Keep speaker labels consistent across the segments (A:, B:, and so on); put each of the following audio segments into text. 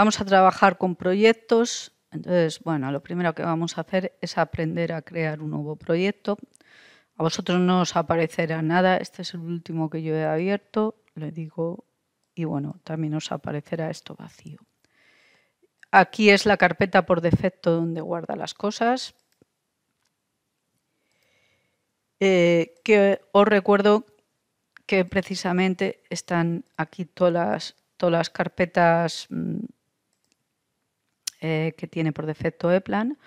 A: Vamos a trabajar con proyectos. Entonces, bueno, lo primero que vamos a hacer es aprender a crear un nuevo proyecto. A vosotros no os aparecerá nada. Este es el último que yo he abierto. Le digo, y bueno, también os aparecerá esto vacío. Aquí es la carpeta por defecto donde guarda las cosas. Eh, que os recuerdo que precisamente están aquí todas todas las carpetas mm, eh, que tiene por defecto EPLAN.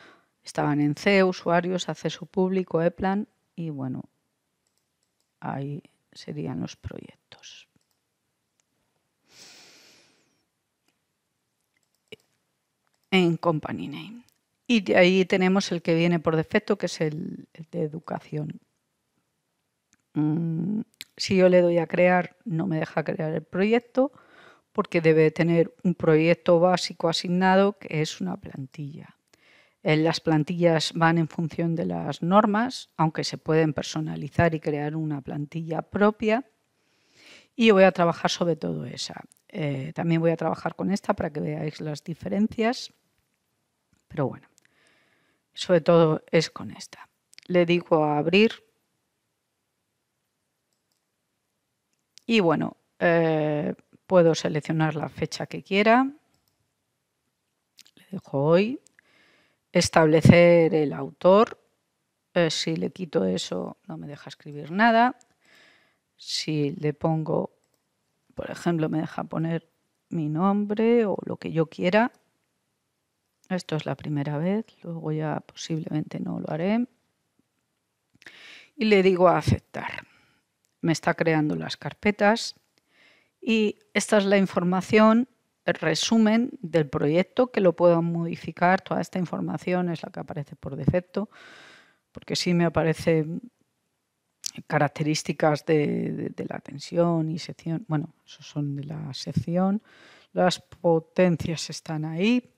A: Estaban en C, usuarios, acceso público, EPLAN y bueno, ahí serían los proyectos. En company name. Y de ahí tenemos el que viene por defecto, que es el, de educación. Mm, si yo le doy a crear, no me deja crear el proyecto porque debe tener un proyecto básico asignado que es una plantilla. Eh, las plantillas van en función de las normas, aunque se pueden personalizar y crear una plantilla propia. Y voy a trabajar sobre todo esa. Eh, también voy a trabajar con esta para que veáis las diferencias. Pero bueno, sobre todo es con esta. Le digo a abrir. Y bueno, eh, Puedo seleccionar la fecha que quiera. Le dejo hoy. Establecer el autor. Eh, si le quito eso, no me deja escribir nada. Si le pongo, por ejemplo, me deja poner mi nombre o lo que yo quiera. Esto es la primera vez, luego ya posiblemente no lo haré. Y le digo a aceptar. Me está creando las carpetas. Y esta es la información, el resumen del proyecto que lo puedo modificar. Toda esta información es la que aparece por defecto, porque sí me aparece características de, la tensión y sección. Bueno, esos son de la sección. Las potencias están ahí,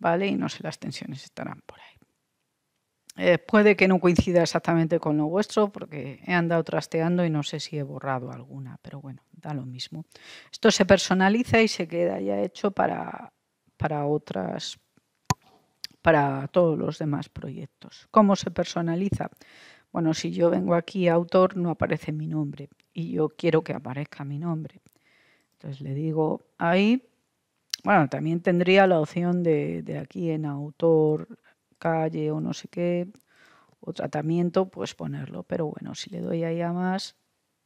A: ¿vale? Y no sé, las tensiones estarán por ahí. Eh, puede que no coincida exactamente con lo vuestro, porque he andado trasteando y no sé si he borrado alguna, pero bueno, da lo mismo. Esto se personaliza y se queda ya hecho para, otras, para todos los demás proyectos. ¿Cómo se personaliza? Bueno, si yo vengo aquí a autor, no aparece mi nombre y yo quiero que aparezca mi nombre. Entonces le digo ahí. Bueno, también tendría la opción de, de aquí en autor calle o no sé qué, o tratamiento, pues ponerlo. Pero bueno, si le doy ahí a más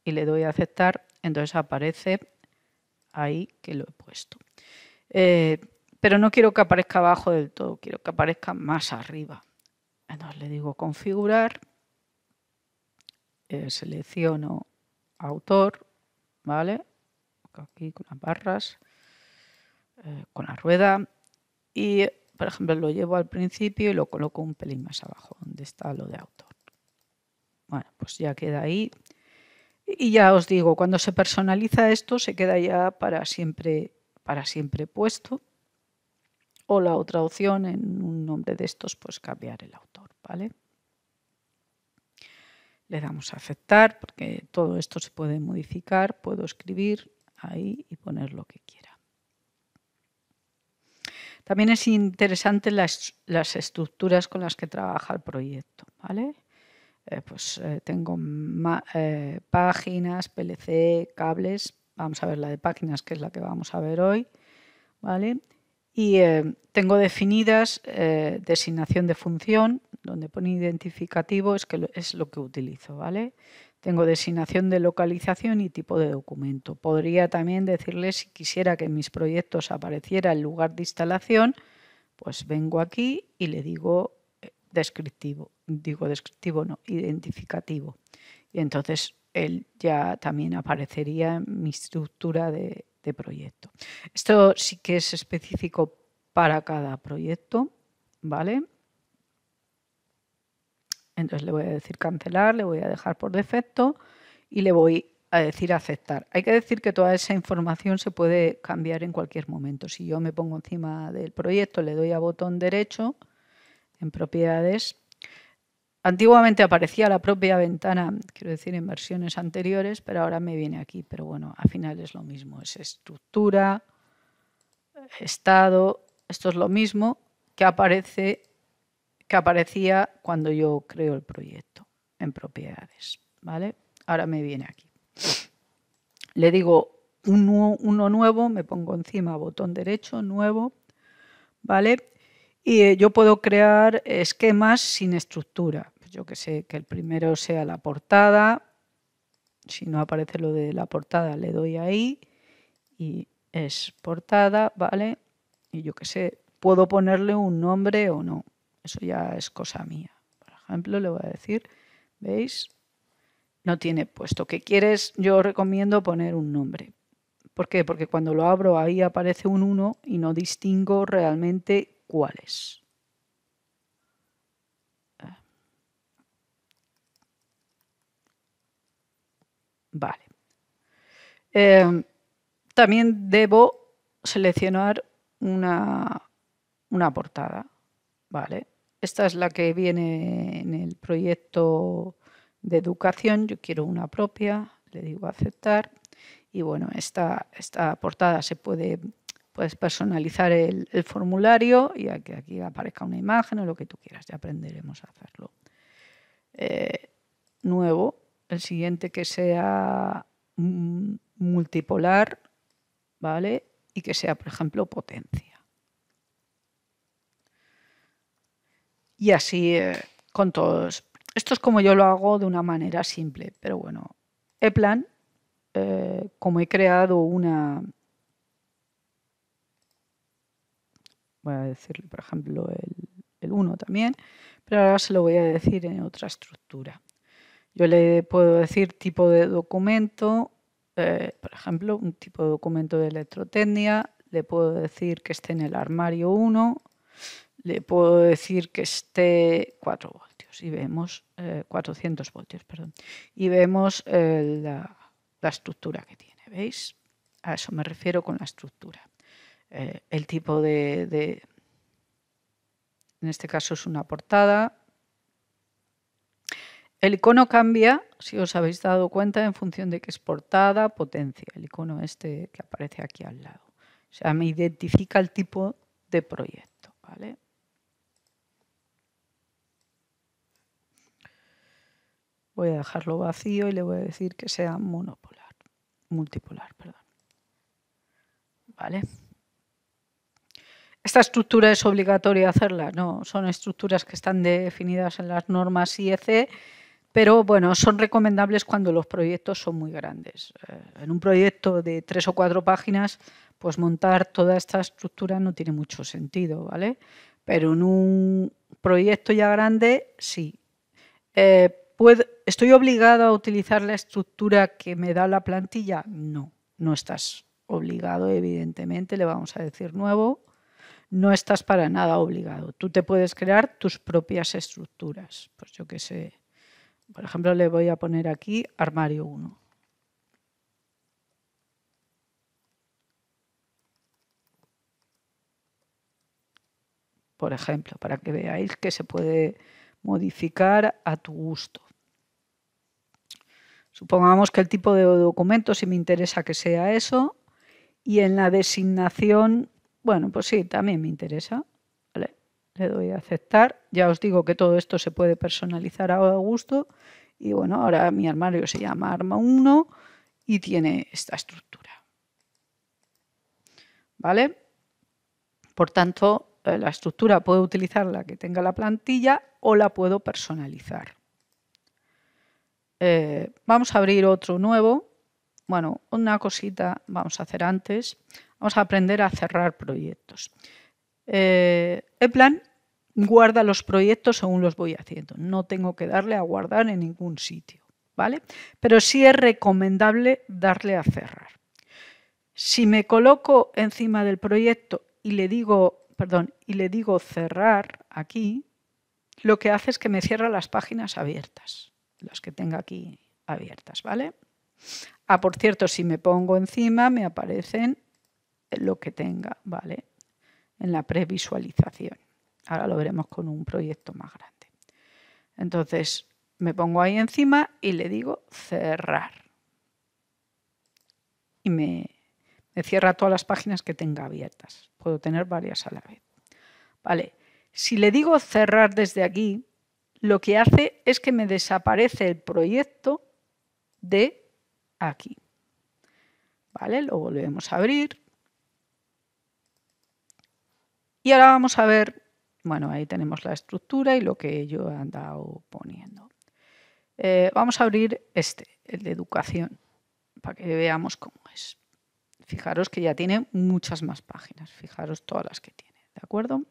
A: y le doy a aceptar, entonces aparece ahí que lo he puesto. Eh, pero no quiero que aparezca abajo del todo, quiero que aparezca más arriba. Entonces le digo configurar, eh, selecciono autor, ¿vale? Aquí con las barras, eh, con la rueda y por ejemplo, lo llevo al principio y lo coloco un pelín más abajo, donde está lo de autor. Bueno, pues ya queda ahí. Y ya os digo, cuando se personaliza esto, se queda ya para siempre, para siempre puesto. O la otra opción, en un nombre de estos, pues cambiar el autor, ¿vale? Le damos a aceptar, porque todo esto se puede modificar, puedo escribir ahí y poner lo que quiera. También es interesante las, estructuras con las que trabaja el proyecto. ¿vale? Eh, pues eh, tengo eh, páginas, PLC, cables. Vamos a ver la de páginas, que es la que vamos a ver hoy. ¿vale? Y tengo definidas designación de función, donde pone identificativo, es, que lo, es lo que utilizo. ¿vale? Tengo designación de localización y tipo de documento. Podría también decirle si quisiera que en mis proyectos apareciera el lugar de instalación, pues vengo aquí y le digo eh, descriptivo, digo descriptivo no, identificativo. Y entonces él ya también aparecería en mi estructura de, de proyecto. Esto sí que es específico para cada proyecto, ¿vale? Entonces le voy a decir cancelar, le voy a dejar por defecto y le voy a decir aceptar. Hay que decir que toda esa información se puede cambiar en cualquier momento. Si yo me pongo encima del proyecto, le doy a botón derecho en propiedades. Antiguamente aparecía la propia ventana, quiero decir, en versiones anteriores, pero ahora me viene aquí. Pero bueno, al final es lo mismo. Es estructura, estado, esto es lo mismo que aparece que aparecía cuando yo creo el proyecto en propiedades. ¿vale? Ahora me viene aquí. Le digo uno, nuevo, me pongo encima botón derecho, nuevo, ¿vale? Y eh, yo puedo crear esquemas sin estructura. Pues yo que sé, que el primero sea la portada. Si no aparece lo de la portada, le doy ahí y es portada, ¿vale? Y yo que sé, puedo ponerle un nombre o no. Eso ya es cosa mía. Por ejemplo, le voy a decir, ¿veis? No tiene puesto. ¿Qué quieres? Yo recomiendo poner un nombre. ¿Por qué? Porque cuando lo abro ahí aparece un 1 y no distingo realmente cuál es. Ah. Vale. Em, también debo seleccionar una, una portada. Vale. Esta es la que viene en el proyecto de educación. Yo quiero una propia, le digo aceptar. Y bueno, esta, esta portada se puede puedes personalizar el, formulario y que aquí aparezca una imagen o lo que tú quieras. Ya aprenderemos a hacerlo. Eh, nuevo, el siguiente que sea multipolar, ¿vale? Y que sea, por ejemplo, potencia. y así eh, con todos. Esto es como yo lo hago de una manera simple, pero bueno, Eplan, eh, como he creado una... Voy a decirle, por ejemplo, el, 1 también, pero ahora se lo voy a decir en otra estructura. Yo le puedo decir tipo de documento, eh, por ejemplo, un tipo de documento de electrotecnia, le puedo decir que esté en el armario 1, le puedo decir que esté 4 voltios y vemos 400 eh, voltios, perdón, y vemos eh, la, estructura que tiene, ¿veis? A eso me refiero con la estructura. Eh, el tipo de, de, en este caso es una portada. El icono cambia, si os habéis dado cuenta, en función de que es portada, potencia, el icono este que aparece aquí al lado. O sea, me identifica el tipo de proyecto, ¿vale? Voy a dejarlo vacío y le voy a decir que sea monopolar, multipolar, perdón. ¿Vale? ¿Esta estructura es obligatoria hacerla? No, son estructuras que están definidas en las normas IEC, pero bueno, son recomendables cuando los proyectos son muy grandes. Eh, en un proyecto de tres o cuatro páginas, pues montar toda esta estructura no tiene mucho sentido, ¿vale? Pero en un proyecto ya grande, sí. Eh, ¿Estoy obligado a utilizar la estructura que me da la plantilla? No, no estás obligado, evidentemente, le vamos a decir nuevo. No estás para nada obligado. Tú te puedes crear tus propias estructuras. Pues yo qué sé. Por ejemplo, le voy a poner aquí armario 1. Por ejemplo, para que veáis que se puede modificar a tu gusto. Supongamos que el tipo de documento, si me interesa que sea eso, y en la designación, bueno, pues sí, también me interesa. le doy a aceptar. Ya os digo que todo esto se puede personalizar a gusto. Y bueno, ahora mi armario se llama Arma 1 y tiene esta estructura. ¿Vale? Por tanto, eh, la estructura puedo utilizar la que tenga la plantilla o la puedo personalizar. Eh, vamos a abrir otro nuevo. Bueno, una cosita vamos a hacer antes. Vamos a aprender a cerrar proyectos. Eh, el plan guarda los proyectos según los voy haciendo. No tengo que darle a guardar en ningún sitio, ¿vale? Pero sí es recomendable darle a cerrar. Si me coloco encima del proyecto y le digo, perdón, y le digo cerrar aquí, lo que hace es que me cierra las páginas abiertas las que tenga aquí abiertas, ¿vale? Ah, por cierto, si me pongo encima me aparecen lo que tenga, ¿vale? En la previsualización. Ahora lo veremos con un proyecto más grande. Entonces, me pongo ahí encima y le digo cerrar. Y me, me cierra todas las páginas que tenga abiertas. Puedo tener varias a la vez. Vale, si le digo cerrar desde aquí, lo que hace es que me desaparece el proyecto de aquí. ¿Vale? Lo volvemos a abrir. Y ahora vamos a ver, bueno, ahí tenemos la estructura y lo que yo he andado poniendo. Eh, vamos a abrir este, el de educación, para que veamos cómo es. Fijaros que ya tiene muchas más páginas, fijaros todas las que tiene, ¿de acuerdo?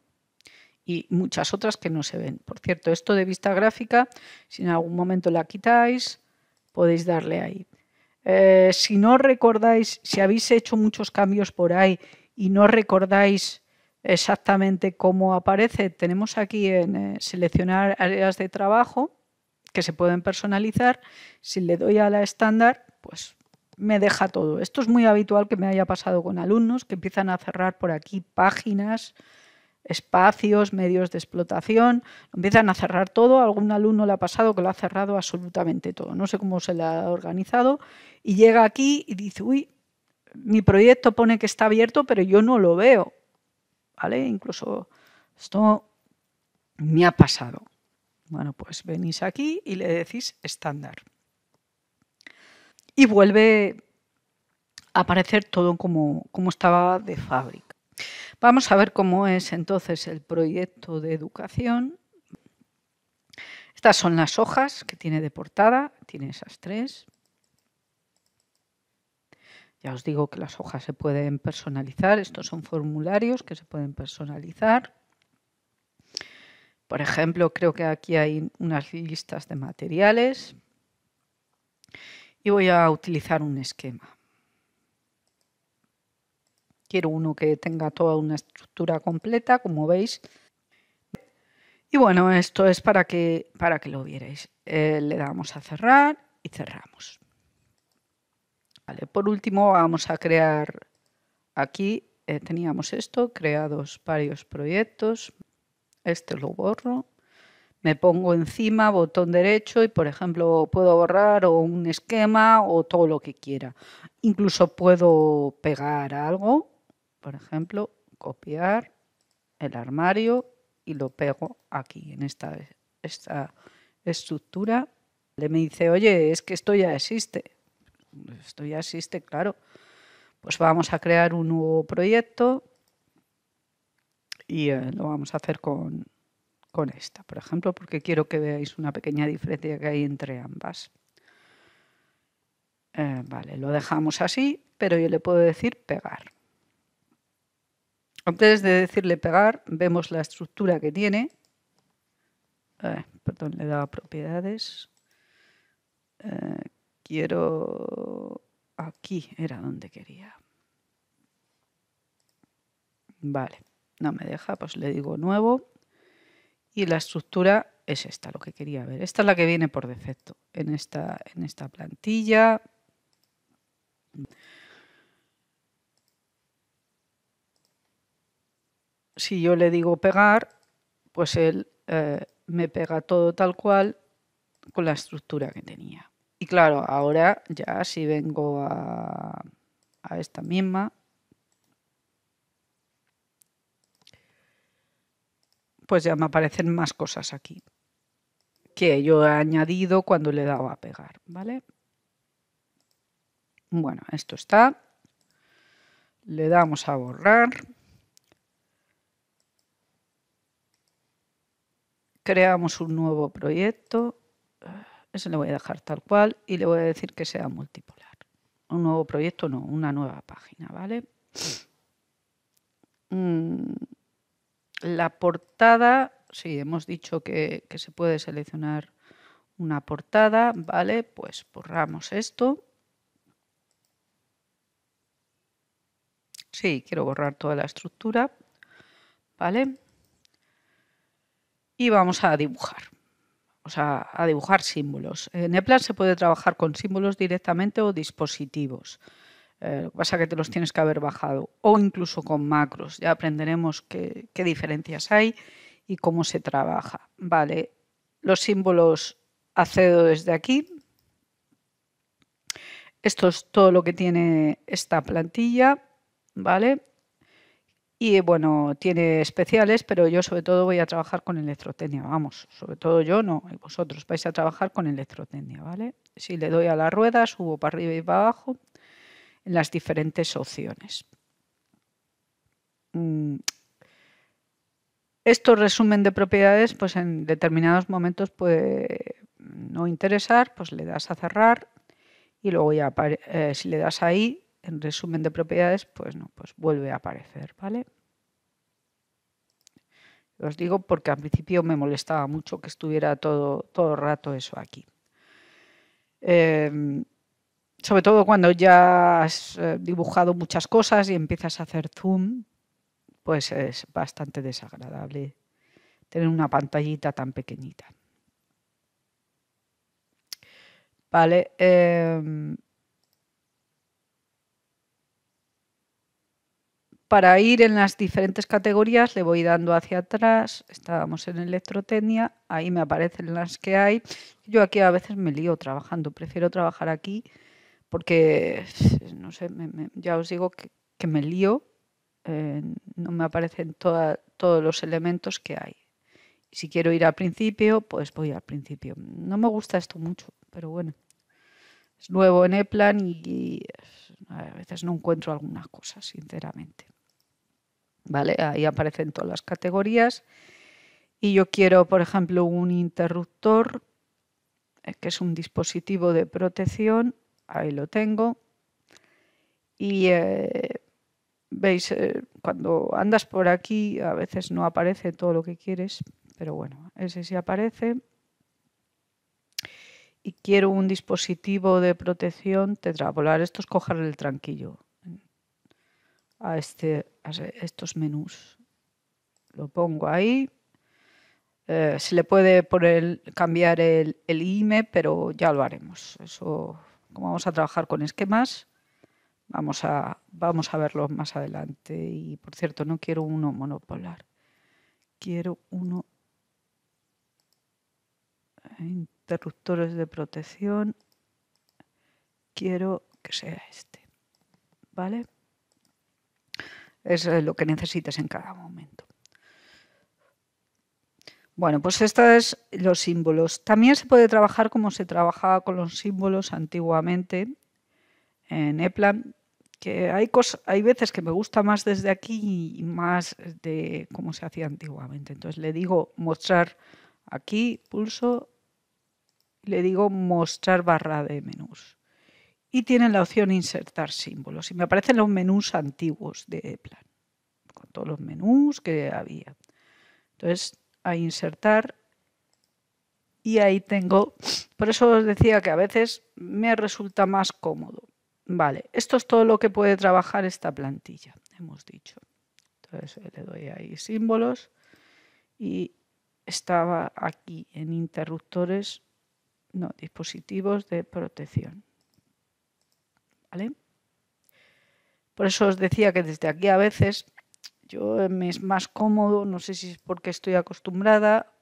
A: y muchas otras que no se ven. Por cierto, esto de vista gráfica, si en algún momento la quitáis, podéis darle ahí. Eh, si no recordáis, si habéis hecho muchos cambios por ahí y no recordáis exactamente cómo aparece, tenemos aquí en eh, seleccionar áreas de trabajo que se pueden personalizar. Si le doy a la estándar, pues me deja todo. Esto es muy habitual que me haya pasado con alumnos que empiezan a cerrar por aquí páginas, espacios, medios de explotación, empiezan a cerrar todo, algún alumno le ha pasado que lo ha cerrado absolutamente todo, no sé cómo se le ha organizado, y llega aquí y dice, uy, mi proyecto pone que está abierto, pero yo no lo veo, ¿vale? Incluso esto me ha pasado. Bueno, pues venís aquí y le decís estándar. Y vuelve a aparecer todo como, como estaba de fábrica. Vamos a ver cómo es entonces el proyecto de educación. Estas son las hojas que tiene de portada, tiene esas tres. Ya os digo que las hojas se pueden personalizar, estos son formularios que se pueden personalizar. Por ejemplo, creo que aquí hay unas listas de materiales y voy a utilizar un esquema. Quiero uno que tenga toda una estructura completa, como veis. Y bueno, esto es para que, para que lo vierais. Eh, le damos a cerrar y cerramos. Vale, por último vamos a crear aquí, eh, teníamos esto, creados varios proyectos. Este lo borro. Me pongo encima, botón derecho y por ejemplo puedo borrar o un esquema o todo lo que quiera. Incluso puedo pegar algo por ejemplo, copiar el armario y lo pego aquí, en esta, esta estructura. Le me dice, oye, es que esto ya existe. Esto ya existe, claro. Pues vamos a crear un nuevo proyecto y eh, lo vamos a hacer con, esta, por ejemplo, porque quiero que veáis una pequeña diferencia que hay entre ambas. Eh, vale, lo dejamos así, pero yo le puedo decir pegar. Antes de decirle pegar, vemos la estructura que tiene. Eh, perdón, le daba propiedades. Eh, quiero... Aquí era donde quería. Vale, no me deja, pues le digo nuevo. Y la estructura es esta, lo que quería ver. Esta es la que viene por defecto en esta, en esta plantilla. si yo le digo pegar, pues él eh, me pega todo tal cual con la estructura que tenía. Y claro, ahora ya si vengo a, esta misma, pues ya me aparecen más cosas aquí que yo he añadido cuando le daba a pegar, ¿vale? Bueno, esto está. Le damos a borrar. creamos un nuevo proyecto, eh, ese le voy a dejar tal cual y le voy a decir que sea multipolar. Un nuevo proyecto, no, una nueva página, ¿vale? Mm, la portada, sí, hemos dicho que, que se puede seleccionar una portada, ¿vale? Pues borramos esto. Sí, quiero borrar toda la estructura, ¿vale? y vamos a dibujar. o sea a dibujar símbolos. En plan se puede trabajar con símbolos directamente o dispositivos. vas eh, a que pasa que te los tienes que haber bajado. O incluso con macros. Ya aprenderemos qué, diferencias hay y cómo se trabaja. Vale, los símbolos accedo desde aquí. Esto es todo lo que tiene esta plantilla, ¿vale? Y bueno, tiene especiales, pero yo sobre todo voy a trabajar con electrotecnia, vamos, sobre todo yo no, vosotros vais a trabajar con electrotecnia, ¿vale? Si le doy a la rueda, subo para arriba y para abajo en las diferentes opciones. Mm, estos resumen de propiedades, pues en determinados momentos puede no interesar, pues le das a cerrar y luego ya eh, si le das ahí en resumen de propiedades, pues no, pues vuelve a aparecer, ¿vale? Os digo porque al principio me molestaba mucho que estuviera todo, todo el rato eso aquí. Em, sobre todo cuando ya has eh, dibujado muchas cosas y empiezas a hacer zoom, pues es bastante desagradable tener una pantallita tan pequeñita. Vale. Em, para ir en las diferentes categorías le voy dando hacia atrás, estábamos en electrotecnia, ahí me aparecen las que hay. Yo aquí a veces me lío trabajando, prefiero trabajar aquí porque, no sé, ya os digo que, me lío, eh, no me aparecen todos los elementos que hay. si quiero ir al principio, pues voy al principio. No me gusta esto mucho, pero bueno. Es nuevo en Eplan y eh, a veces no encuentro algunas cosas, sinceramente. Ahí aparecen todas las categorías. Y yo quiero, por ejemplo, un interruptor, eh, que es un dispositivo de protección, ahí lo tengo. Y eh, veis, eh, cuando andas por aquí a veces no aparece todo lo que quieres, pero bueno, ese sí aparece. Y quiero un dispositivo de protección tetrapolar. Esto es cogerle el tranquillo, a, este, estos menús. Lo pongo ahí. Eh, se le puede poner, cambiar el, IME, pero ya lo haremos. Eso, como vamos a trabajar con esquemas, vamos a, vamos a verlo más adelante. Y por cierto, no quiero uno monopolar. Quiero uno eh, interruptores de protección. Quiero que sea este. ¿Vale? es eh, lo que necesitas en cada momento. Bueno, pues estos son los símbolos. También se puede trabajar como se trabajaba con los símbolos antiguamente en Eplan, que hay, cosas, hay veces que me gusta más desde aquí y más de cómo se hacía antiguamente. Entonces le digo mostrar aquí, pulso, le digo mostrar barra de menús y tienen la opción insertar símbolos. Y me aparecen los menús antiguos de plan, con todos los menús que había. Entonces, a insertar y ahí tengo, por eso os decía que a veces me resulta más cómodo. Vale, esto es todo lo que puede trabajar esta plantilla, hemos dicho. Entonces le doy ahí símbolos y estaba aquí en interruptores, no, dispositivos de protección. ¿vale? Por eso os decía que desde aquí a veces yo eh, me es más cómodo, no sé si es porque estoy acostumbrada,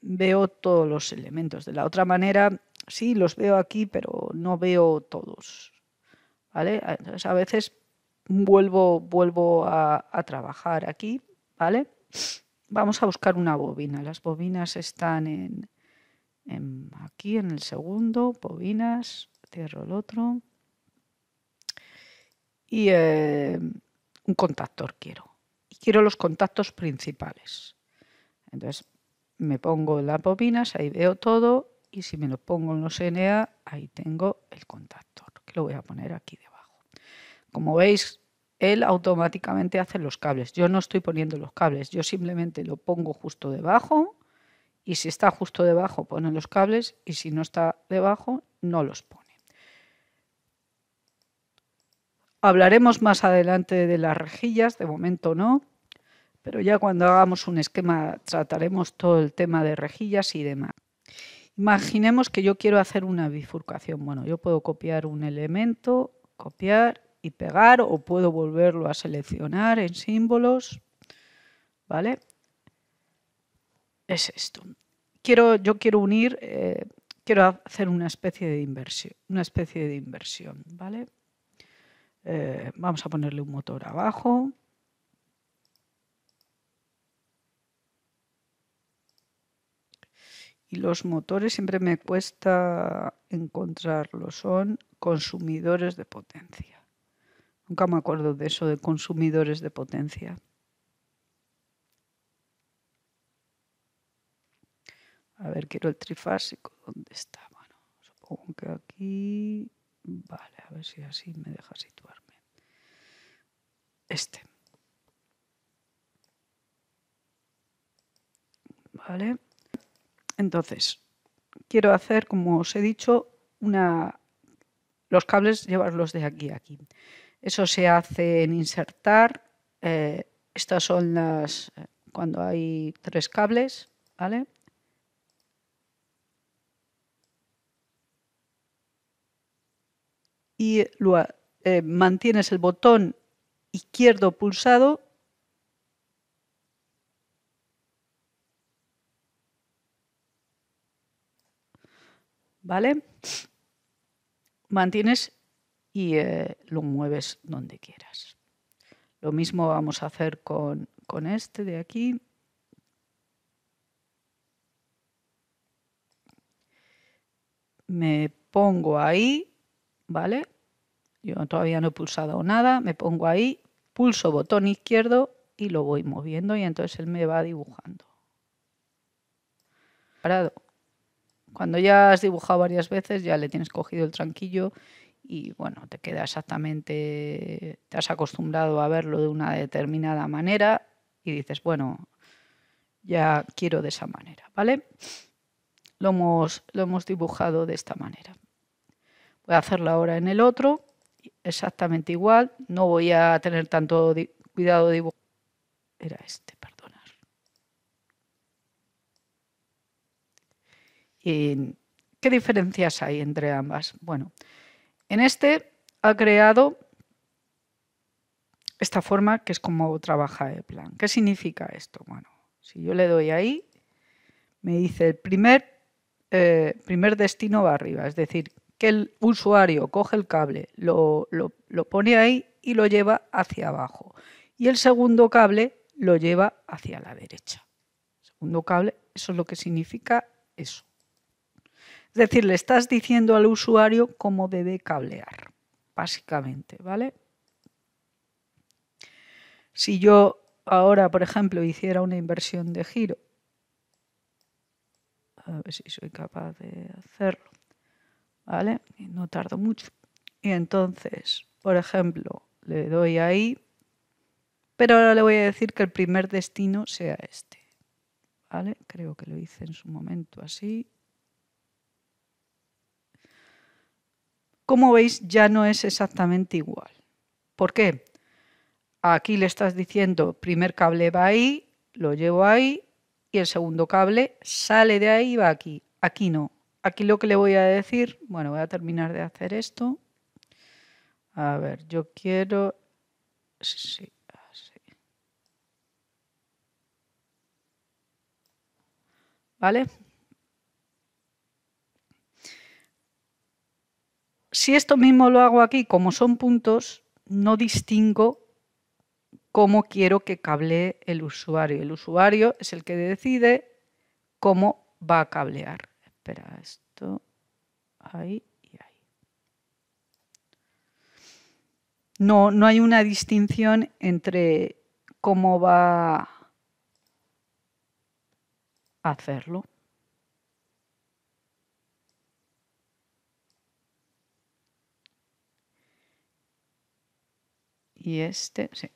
A: veo todos los elementos. De la otra manera, sí, los veo aquí, pero no veo todos. ¿Vale? Entonces a veces vuelvo, vuelvo a, trabajar aquí, ¿vale? Vamos a buscar una bobina. Las bobinas están en aquí en el segundo, bobinas, cierro el otro y eh, un contactor quiero. Y quiero los contactos principales. Entonces me pongo las bobinas, ahí veo todo y si me lo pongo en los NA, ahí tengo el contactor, que lo voy a poner aquí debajo. Como veis, él automáticamente hace los cables. Yo no estoy poniendo los cables, yo simplemente lo pongo justo debajo y si está justo debajo pone los cables y si no está debajo no los pone. Hablaremos más adelante de las rejillas, de momento no, pero ya cuando hagamos un esquema trataremos todo el tema de rejillas y demás. Imaginemos que yo quiero hacer una bifurcación. Bueno, yo puedo copiar un elemento, copiar y pegar, o puedo volverlo a seleccionar en símbolos. ¿Vale? Es esto. Quiero, yo quiero unir, eh, quiero hacer una especie de inversión, una especie de inversión, ¿vale? Eh, vamos a ponerle un motor abajo. Y los motores siempre me cuesta encontrarlos, son consumidores de potencia. Nunca me acuerdo de eso de consumidores de potencia. A ver, quiero el trifásico. ¿Dónde está? Bueno, supongo que aquí. Vale, a ver si así me deja situarme. Este. Vale. Entonces, quiero hacer, como os he dicho, una... los cables llevarlos de aquí a aquí. Eso se hace en insertar. Eh, estas son las... Eh, cuando hay tres cables, ¿vale? y lo, eh, mantienes el botón izquierdo pulsado ¿vale? Mantienes y eh, lo mueves donde quieras. Lo mismo vamos a hacer con este de aquí. Me pongo ahí ¿vale? Yo todavía no he pulsado nada, me pongo ahí, pulso botón izquierdo y lo voy moviendo y entonces él me va dibujando. Parado. Cuando ya has dibujado varias veces, ya le tienes cogido el tranquillo y bueno, te queda exactamente, te has acostumbrado a verlo de una determinada manera y dices, bueno, ya quiero de esa manera, ¿vale? Lo hemos, lo hemos dibujado de esta manera voy a hacerla ahora en el otro, exactamente igual, no voy a tener tanto cuidado de dibujar. Era este, perdonar. ¿Y ¿Qué diferencias hay entre ambas? Bueno, en este ha creado esta forma que es como trabaja el plan. ¿Qué significa esto? Bueno, si yo le doy ahí, me dice el primer, eh, primer destino va arriba, es decir, que el usuario coge el cable, lo, pone ahí y lo lleva hacia abajo. Y el segundo cable lo lleva hacia la derecha. Segundo cable, eso es lo que significa eso. Es decir, le estás diciendo al usuario cómo debe cablear, básicamente, ¿vale? Si yo ahora, por ejemplo, hiciera una inversión de giro, a ver si soy capaz de hacerlo. ¿vale? no tardo mucho. Y entonces, por ejemplo, le doy ahí, pero ahora le voy a decir que el primer destino sea este, ¿vale? Creo que lo hice en su momento así. Como veis, ya no es exactamente igual. ¿Por qué? Aquí le estás diciendo, primer cable va ahí, lo llevo ahí, y el segundo cable sale de ahí y va aquí. Aquí no aquí lo que le voy a decir, bueno, voy a terminar de hacer esto. A ver, yo quiero... Sí, así. ¿Vale? Si esto mismo lo hago aquí, como son puntos, no distingo cómo quiero que cablee el usuario. El usuario es el que decide cómo va a cablear esto ahí y ahí. No, no hay una distinción entre cómo va a hacerlo. Y este, sí.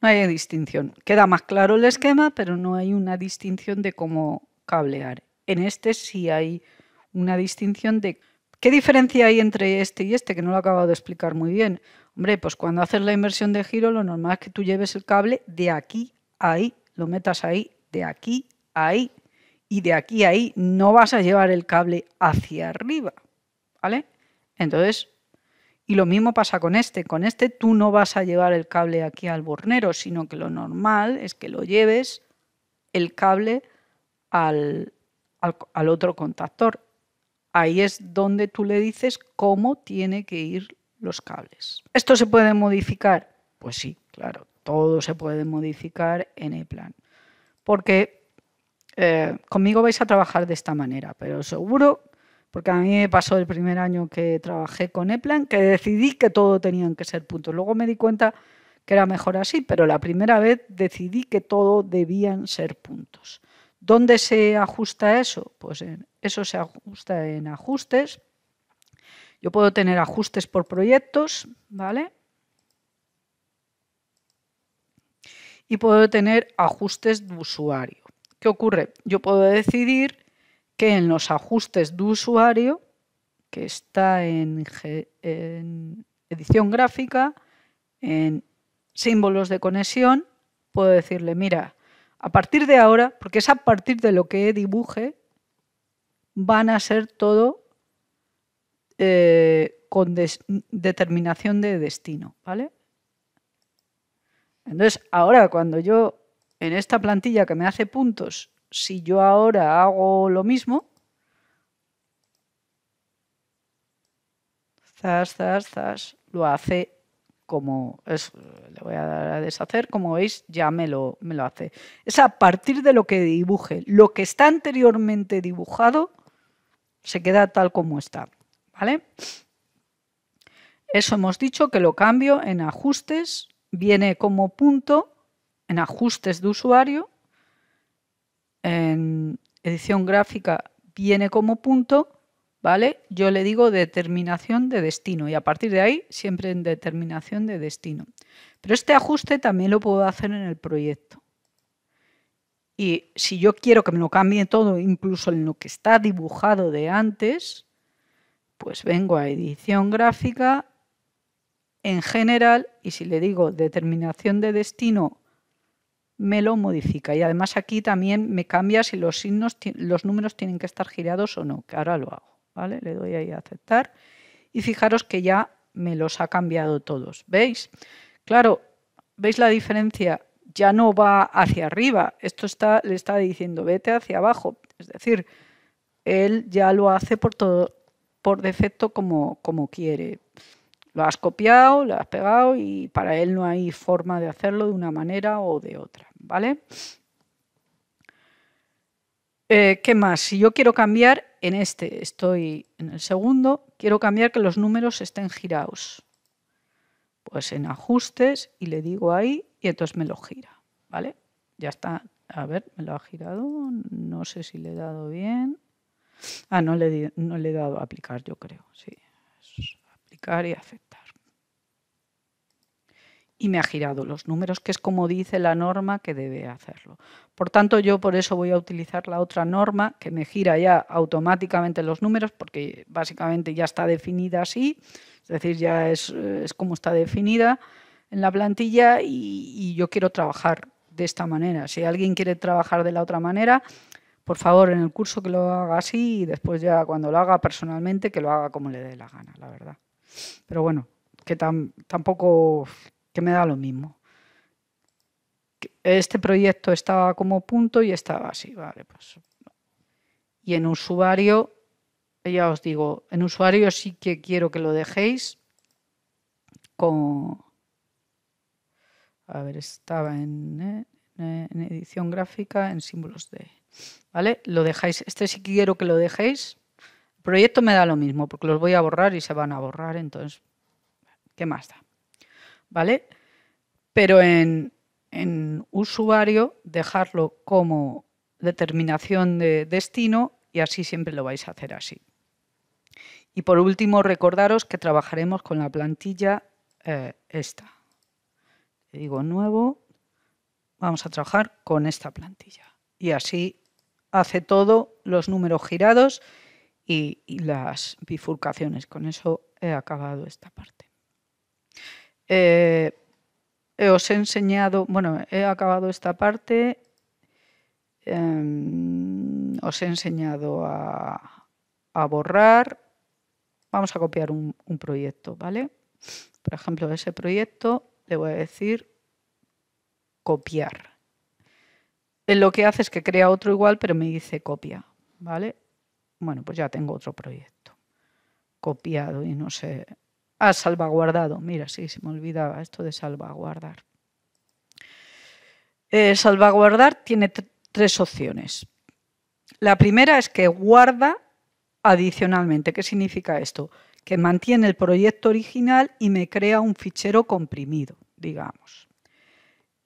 A: No hay distinción. Queda más claro el esquema, pero no hay una distinción de cómo cablear. En este sí hay una distinción de qué diferencia hay entre este y este, que no lo acabo de explicar muy bien. Hombre, pues cuando haces la inversión de giro, lo normal es que tú lleves el cable de aquí a ahí, lo metas ahí, de aquí a ahí y de aquí a ahí no vas a llevar el cable hacia arriba, ¿vale? Entonces, y lo mismo pasa con este. Con este tú no vas a llevar el cable aquí al bornero, sino que lo normal es que lo lleves el cable al, otro contactor. Ahí es donde tú le dices cómo tiene que ir los cables. ¿Esto se puede modificar? Pues sí, claro, todo se puede modificar en el plan. Porque eh, conmigo vais a trabajar de esta manera, pero seguro porque a mí me pasó el primer año que trabajé con Eplan que decidí que todo tenían que ser puntos. Luego me di cuenta que era mejor así, pero la primera vez decidí que todo debían ser puntos. ¿Dónde se ajusta eso? Pues eso se ajusta en ajustes. Yo puedo tener ajustes por proyectos, ¿vale? Y puedo tener ajustes de usuario. ¿Qué ocurre? Yo puedo decidir que en los ajustes de usuario, que está en, edición gráfica, en símbolos de conexión, puedo decirle, mira, a partir de ahora, porque es a partir de lo que dibuje, van a ser todo eh, con determinación de destino, ¿vale? Entonces, ahora cuando yo en esta plantilla que me hace puntos si yo ahora hago lo mismo, zas, zas, zas, lo hace como es, le voy a dar a deshacer, como veis ya me lo, me lo hace. Es a partir de lo que dibuje. Lo que está anteriormente dibujado se queda tal como está. ¿Vale? Eso hemos dicho que lo cambio en ajustes, viene como punto en ajustes de usuario en edición gráfica viene como punto, ¿vale? Yo le digo determinación de destino y a partir de ahí siempre en determinación de destino. Pero este ajuste también lo puedo hacer en el proyecto. Y si yo quiero que me lo cambie todo, incluso en lo que está dibujado de antes, pues vengo a edición gráfica en general y si le digo determinación de destino me lo modifica. Y además aquí también me cambia si los signos, los números tienen que estar girados o no, que ahora lo hago. ¿vale? Le doy ahí a aceptar y fijaros que ya me los ha cambiado todos. ¿Veis? Claro, ¿veis la diferencia? Ya no va hacia arriba, esto está, le está diciendo vete hacia abajo. Es decir, él ya lo hace por, todo, por defecto como, como quiere. Lo has copiado, lo has pegado y para él no hay forma de hacerlo de una manera o de otra. ¿vale? Eh, ¿Qué más? Si yo quiero cambiar, en este estoy en el segundo, quiero cambiar que los números estén girados. Pues en ajustes y le digo ahí y entonces me lo gira, ¿vale? Ya está. A ver, me lo ha girado, no sé si le he dado bien. Ah, no le, he dado aplicar, yo creo, sí. aplicar y afectar y me ha girado los números, que es como dice la norma que debe hacerlo. Por tanto, yo por eso voy a utilizar la otra norma que me gira ya automáticamente los números, porque básicamente ya está definida así, es decir, ya es, eh, como está definida en la plantilla y, yo quiero trabajar de esta manera. Si alguien quiere trabajar de la otra manera, por favor, en el curso que lo haga así y después ya cuando lo haga personalmente, que lo haga como le dé la gana, la verdad. Pero bueno, que tampoco que me da lo mismo. Este proyecto estaba como punto y estaba así, vale, pues, Y en usuario, ya os digo, en usuario sí que quiero que lo dejéis con... A ver, estaba en, edición gráfica, en símbolos de... ¿Vale? Lo dejáis, este sí quiero que lo dejéis. El proyecto me da lo mismo, porque los voy a borrar y se van a borrar, entonces, ¿qué más da? ¿vale? Pero en, usuario dejarlo como determinación de destino y así siempre lo vais a hacer así. Y por último, recordaros que trabajaremos con la plantilla eh, esta. Le digo nuevo, vamos a trabajar con esta plantilla. Y así hace todo los números girados y las bifurcaciones. Con eso he acabado esta parte. Eh, eh, os he enseñado, bueno, he acabado esta parte, em, os he enseñado a, borrar, vamos a copiar un, proyecto, ¿vale? Por ejemplo, ese proyecto le voy a decir copiar. lo que hace es que crea otro igual, pero me dice copia, ¿vale? Bueno, pues ya tengo otro proyecto copiado y no sé, Ah, salvaguardado. Mira, sí, se me olvidaba esto de salvaguardar. Eh, salvaguardar tiene tres opciones. La primera es que guarda adicionalmente. ¿Qué significa esto? Que mantiene el proyecto original y me crea un fichero comprimido, digamos.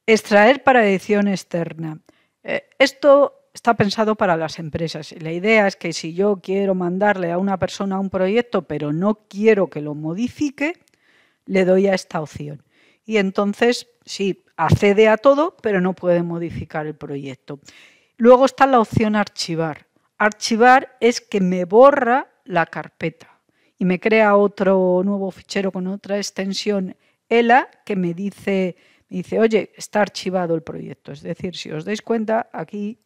A: Extraer para edición externa. Eh, esto está pensado para las empresas. la idea es que si yo quiero mandarle a una persona un proyecto, pero no quiero que lo modifique, le doy a esta opción. Y entonces, sí, accede a todo, pero no puede modificar el proyecto. Luego está la opción archivar. Archivar es que me borra la carpeta y me crea otro nuevo fichero con otra extensión ELA que me dice, me dice, oye, está archivado el proyecto. Es decir, si os dais cuenta, aquí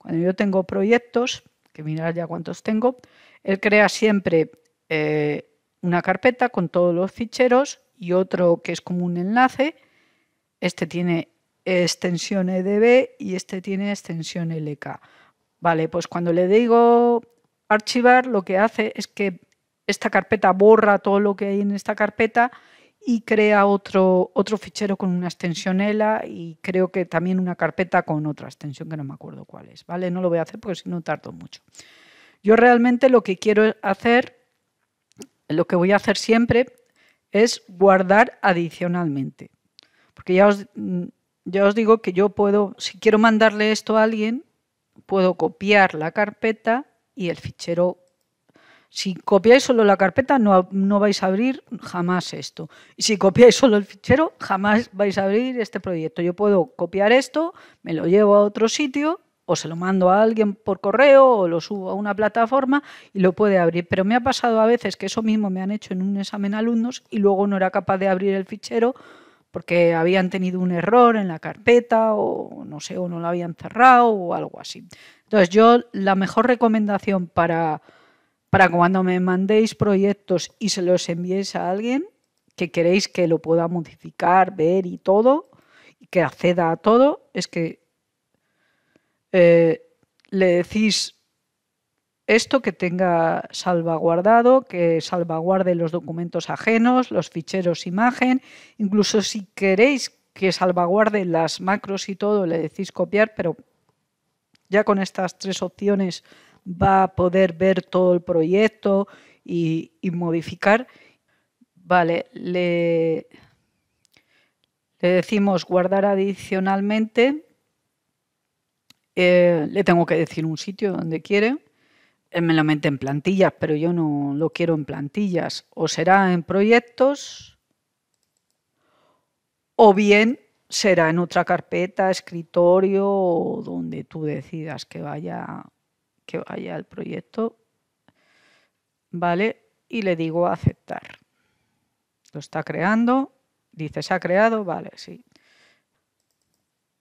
A: cuando yo tengo proyectos, que mirar ya cuántos tengo, él crea siempre eh, una carpeta con todos los ficheros y otro que es como un enlace. Este tiene extensión EDB y este tiene extensión LK. Vale, pues cuando le digo archivar, lo que hace es que esta carpeta borra todo lo que hay en esta carpeta y crea otro, otro fichero con una extensión ELA y creo que también una carpeta con otra extensión que no me acuerdo cuál es. ¿vale? No lo voy a hacer porque si no tardo mucho. Yo realmente lo que quiero hacer, lo que voy a hacer siempre es guardar adicionalmente. Porque ya os, mm, ya os digo que yo puedo, si quiero mandarle esto a alguien, puedo copiar la carpeta y el fichero si copiáis solo la carpeta, no, no, vais a abrir jamás esto. Y si copiáis solo el fichero, jamás vais a abrir este proyecto. Yo puedo copiar esto, me lo llevo a otro sitio, o se lo mando a alguien por correo, o lo subo a una plataforma y lo puede abrir. Pero me ha pasado a veces que eso mismo me han hecho en un examen alumnos y luego no era capaz de abrir el fichero porque habían tenido un error en la carpeta o no sé, o no lo habían cerrado o algo así. Entonces yo la mejor recomendación para para cuando me mandéis proyectos y se los enviéis a alguien que queréis que lo pueda modificar, ver y todo, y que acceda a todo, es que eh, le decís esto que tenga salvaguardado, que salvaguarde los documentos ajenos, los ficheros imagen, incluso si queréis que salvaguarde las macros y todo, le decís copiar, pero ya con estas tres opciones va a poder ver todo el proyecto y, modificar. Vale, le, le, decimos guardar adicionalmente. Eh, le tengo que decir un sitio donde quiere. Él eh, me lo mete en plantillas, pero yo no lo quiero en plantillas. O será en proyectos o bien será en otra carpeta, escritorio o donde tú decidas que vaya que vaya al proyecto, ¿vale? Y le digo aceptar. Lo está creando, dice, se ha creado, vale, sí.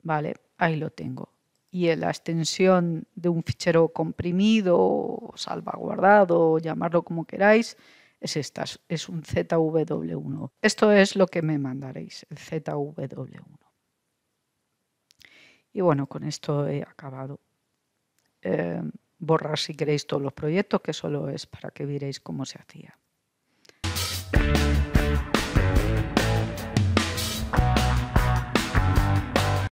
A: Vale, ahí lo tengo. Y en la extensión de un fichero comprimido, salvaguardado, llamarlo como queráis, es esta, es un ZW1. Esto es lo que me mandaréis, el ZW1. Y bueno, con esto he acabado. Em, borrar si queréis todos los proyectos, que solo es para que vierais cómo se hacía.